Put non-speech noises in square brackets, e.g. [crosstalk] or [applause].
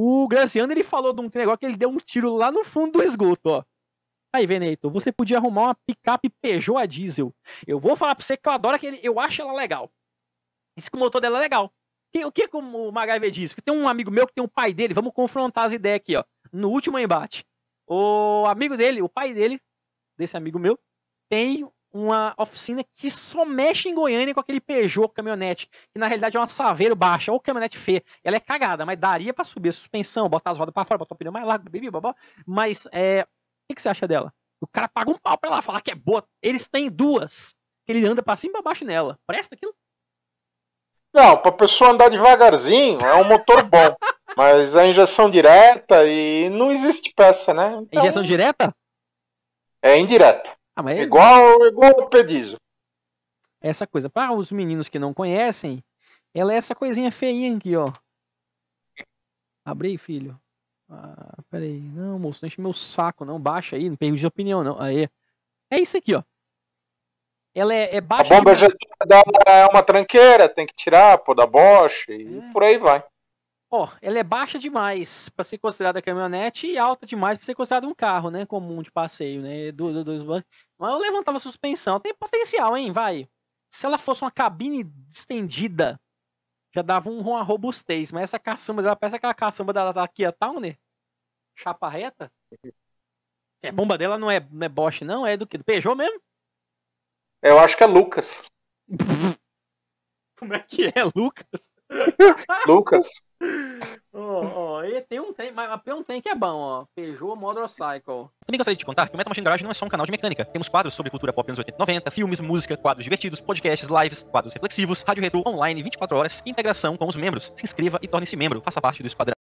O Graciano, ele falou de um negócio que ele deu um tiro lá no fundo do esgoto, ó. Aí, Veneto, você podia arrumar uma picape Peugeot a diesel. Eu vou falar pra você que eu adoro aquele. Eu acho ela legal. Diz que o motor dela é legal. o que como o MacGyver diz? Porque tem um amigo meu que tem um pai dele, vamos confrontar as ideias aqui, ó. No último embate. O amigo dele, o pai dele, desse amigo meu, tem uma oficina que só mexe em Goiânia com aquele Peugeot caminhonete, que na realidade é uma saveiro baixa ou caminhonete feia. Ela é cagada, mas daria para subir a suspensão, botar as rodas para fora, botar o pneu mais largo, bibi, babá. Mas é, o que você acha dela? O cara paga um pau pra ela falar que é boa. Eles têm duas. Ele anda para cima e pra baixo nela. Presta aquilo? Não, pra pessoa andar devagarzinho é um motor bom. [laughs] mas a injeção direta e não existe peça, né? Então... Injeção direta? É indireta. Ah, mas é igual, igual o pedizo. Essa coisa. Para os meninos que não conhecem, ela é essa coisinha feinha aqui, ó. Abrei, filho. Ah, peraí. Não, moço, não enche meu saco, não. Baixa aí, não perdi de opinião, não. Aí. É isso aqui, ó. Ela é, é baixa. A bomba de... é uma tranqueira, tem que tirar, pô, da boche, é. e por aí vai. Ó, oh, ela é baixa demais para ser considerada caminhonete e alta demais para ser considerada um carro, né? Comum de passeio, né? Do, do, do... Mas eu levantava a suspensão. Tem potencial, hein? Vai. Se ela fosse uma cabine estendida, já dava um, uma robustez. Mas essa caçamba dela parece aquela caçamba da, da Kia Towner. Né? Chapa reta. É, a bomba dela não é, não é Bosch, não? É do que? Do Peugeot mesmo? Eu acho que é Lucas. [laughs] Como é que é, Lucas? [laughs] Lucas tem um trem, mas a P um trem que é bom, ó. Peugeot Motorcycle. Também gostaria de contar que o Metal Machine Garage não é só um canal de mecânica. Temos quadros sobre cultura pop anos 80 90, filmes, música, quadros divertidos, podcasts, lives, quadros reflexivos, rádio retro online 24 horas integração com os membros. Se inscreva e torne-se membro. Faça parte do Esquadrão.